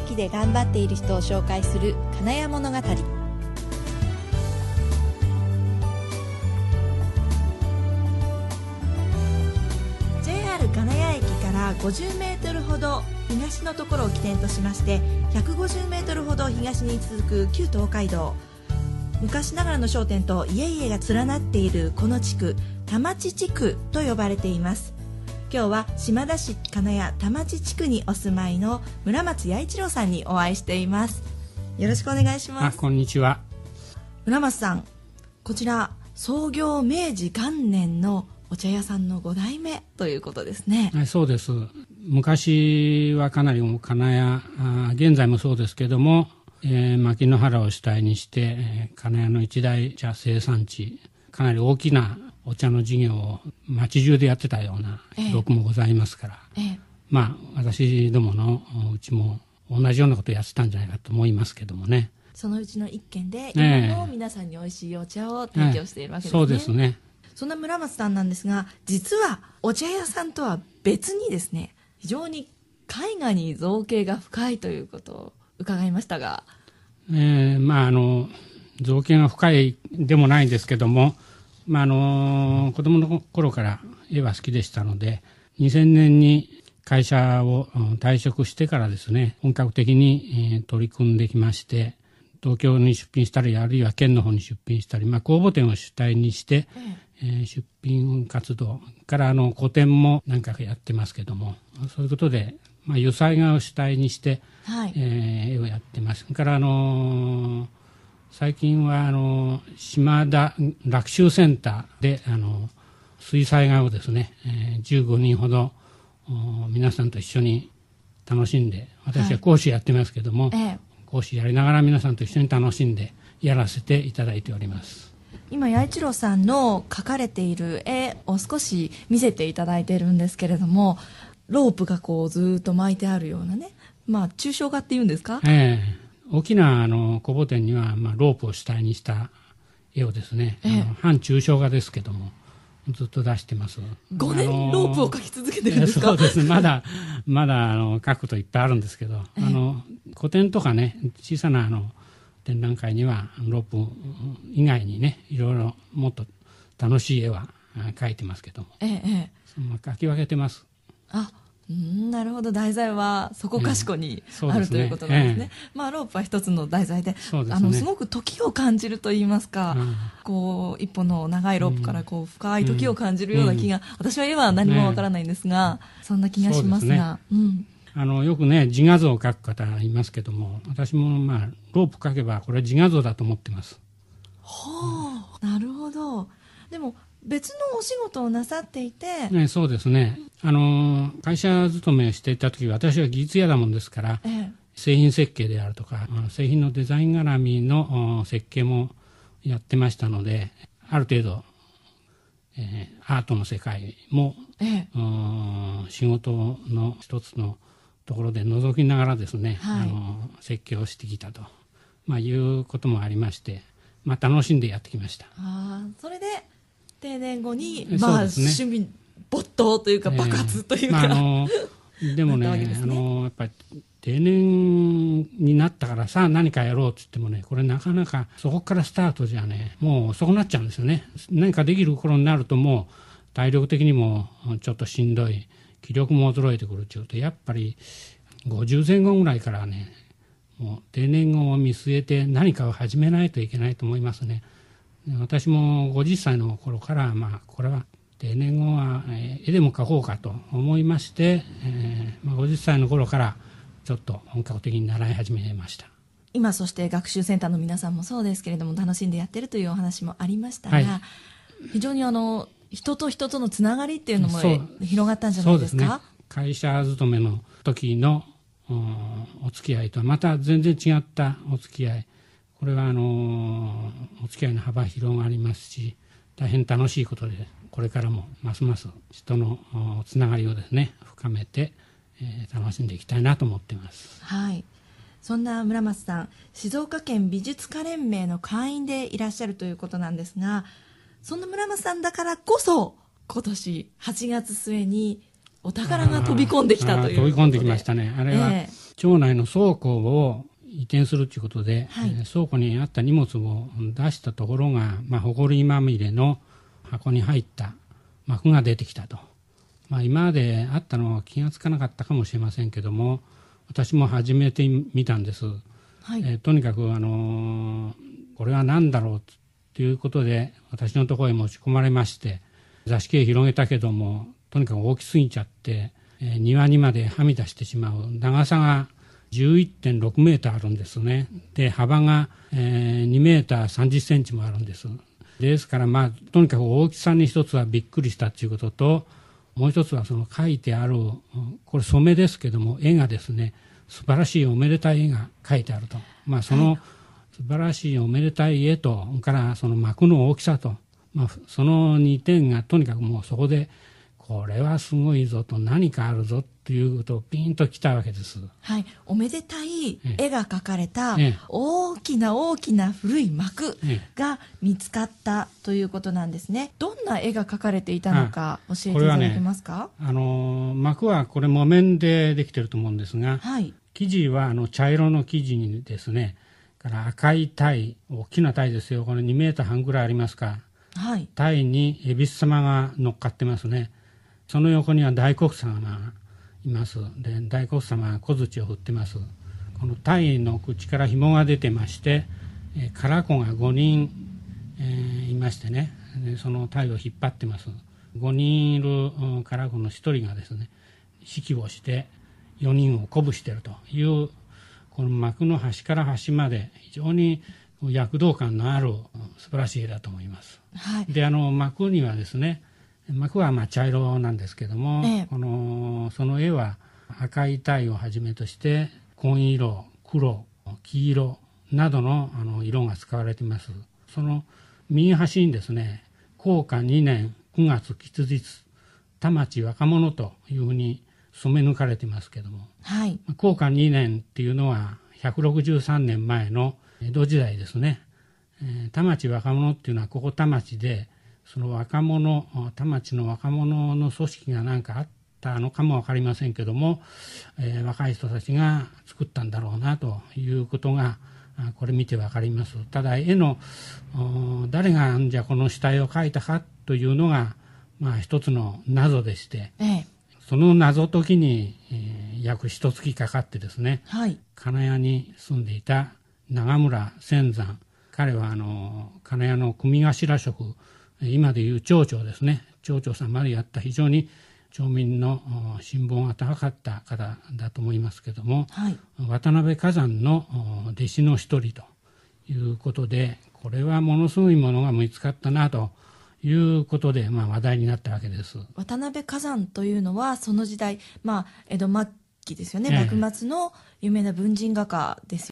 域で頑張っている人を紹介する金谷物語金谷駅から50メートルほど東のところを起点としまして150メートルほど東に続く旧東海道昔ながらの商店と家々が連なっているこの地区田町地区と呼ばれています今日は島田市金谷田町地区にお住まいの村松弥一郎さんにお会いしていますよろしくお願いしますこんにちは村松さんこちら創業明治元年のお茶屋さんの5代目ということですねそうです昔はかなり金谷現在もそうですけども、えー、牧之原を主体にして金谷の一大茶生産地かなり大きなお茶の事業を町中でやってたような記録もございますから、ええ、まあ私どものうちも同じようなことをやってたんじゃないかと思いますけどもねそのうちの一軒で今も皆さんにおいしいお茶を提供しているわけですね、え、そうですねそんな村松さんなんですが実はお茶屋さんとは別にですね非常に絵画に造形が深いということを伺いましたがえー、まああの造形が深いでもないんですけどもまあ、あの子供の頃から絵は好きでしたので2000年に会社を退職してからですね本格的に取り組んできまして東京に出品したりあるいは県の方に出品したり、まあ、公募展を主体にして、えー、出品活動からあの個展も何回かやってますけどもそういうことで、まあ、油彩画を主体にして、はい、えー、絵をやってますからあのー最近はあの島田学習センターであの水彩画をですね、えー、15人ほど皆さんと一緒に楽しんで私は講師やってますけども、はいええ、講師やりながら皆さんと一緒に楽しんでやらせていただいております今八一郎さんの描かれている絵を少し見せていただいているんですけれどもロープがこうずっと巻いてあるようなねまあ抽象画っていうんですか、ええ大きなあの古房展には、まあ、ロープを主体にした絵をですね、ええ、あの反抽象画ですけどもずっと出してます5年ロープを描き続けてるんですかそうですねまだまだあの描くといっぱいあるんですけど、え、あの古典とかね小さなあの展覧会にはロープ以外にねいろいろもっと楽しい絵は描いてますけども、ええ、その描き分けてますあうんなるほど題材はそこかしこにある、ということなんですね、えー、まあ、ロープは一つの題材で、ね、あのすごく時を感じるといいますか、うん、こう一歩の長いロープからこう深い時を感じるような気が、うん、私は今は何もわからないんですが、ね、そんな気がしますが。うすね、うんあのよくね自画像を描く方いますけども私も、まあ、ロープ描けばこれは自画像だと思ってます。はあ、なるほどでも別のお仕事をなさっていて、ね、そうですねあの会社勤めをしていた時私は技術屋だもんですから、ええ、製品設計であるとか製品のデザイン絡みの設計もやってましたのである程度、えー、アートの世界も、ええ、仕事の一つのところで覗きながらですね、はい、あの設計をしてきたと、まあ、いうこともありまして、まあ、楽しんでやってきました。あそれで定年後に、まあ、趣味没頭というか爆発というか、でもね、ね、あのやっぱり定年になったからさ何かやろうっつってもねこれなかなかそこからスタートじゃねもう遅くなっちゃうんですよね何かできる頃になるともう体力的にもちょっとしんどい気力も衰えてくるっていうとやっぱり50前後ぐらいからねもう定年後を見据えて何かを始めないといけないと思いますね。私も50歳の頃から、まあ、これは定年後は絵でも描こうかと思いまして、えーまあ、50歳の頃からちょっと本格的に習い始めました今そして学習センターの皆さんもそうですけれども楽しんでやってるというお話もありましたが、はい、非常にあの人と人とのつながりっていうのも広がったんじゃないですか、ね、会社勤めの時のお付き合いとはまた全然違ったお付き合いこれはあのお付き合いの幅広がりますし大変楽しいことでこれからもますます人のつながりをですね深めて、えー、楽しんでいきたいなと思ってます。はいそんな村松さん静岡県美術家連盟の会員でいらっしゃるということなんですがそんな村松さんだからこそ今年8月末にお宝が飛び込んできたという飛び込んできましたねあれは、町内の倉庫を移転するということで、はい、倉庫にあった荷物を出したところが、まあ、埃まみれの箱に入った膜が出てきたと、まあ、今まであったのは気が付かなかったかもしれませんけども私も初めて見たんです、はい、えー、とにかく、あのー、これは何だろうということで私のところへ持ち込まれまして座敷へ広げたけどもとにかく大きすぎちゃって、えー、庭にまではみ出してしまう長さが11.6メーターあるんですね。で、幅が、えー、2メーター30センチもあるんです。ですから、まあ、とにかく大きさに一つはびっくりしたということと、もう一つはその書いてある、これ染めですけども、絵がですね、素晴らしいおめでたい絵が書いてあると。まあ、その、素晴らしいおめでたい絵と、からその幕の大きさと、まあ、その2点がとにかくもうそこでこれはすごいぞと何かあるぞっていうことをピンときたわけです、はい、おめでたい絵が描かれた大きな大きな古い幕が見つかったということなんですねどんな絵が描かれていたのか教えていただけますかあ、ね、あの幕はこれ木綿でできてると思うんですが、はい、生地はあの茶色の生地にですねから赤い鯛大きな鯛ですよこれ2メートル半ぐらいありますか、はい、鯛に恵比寿様が乗っかってますねその横には大黒様がいますで大黒様は小槌を振ってますこの鯛の口から紐が出てましてえ唐子が5人、えー、いましてねでその鯛を引っ張ってます5人いる唐子の1人がですね指揮をして4人を鼓舞しているというこの幕の端から端まで非常に躍動感のある素晴らしい絵だと思います。はい、であの幕にはですね幕はまあ茶色なんですけども、ええ、このその絵は赤いタイをはじめとして紺色黒黄色などのあの色が使われていますその右端にですね「高価2年9月吉日田町若者」というふうに染め抜かれてますけども、はい、高価2年っていうのは163年前の江戸時代ですね、えー、田町若者っていうのはここ田町でその若者田町の若者の組織が何かあったのかも分かりませんけども、えー、若い人たちが作ったんだろうなということがこれ見て分かりますただ絵の誰がじゃこの死体を描いたかというのが、まあ、一つの謎でして、ええ、その謎解きに、えー、約一月かかってですね、はい、金谷に住んでいた長村仙山彼はあの金谷の組頭職今でいう町長ですね町長さんまでやった非常に町民の信望が高かったからだと思いますけども、はい、渡辺崋山の弟子の一人ということでこれはものすごいものが見つかったなということで、まあ、話題になったわけです渡辺崋山というのはその時代、まあ、江戸末期ですよね、ええ、幕末の有名な文人画家です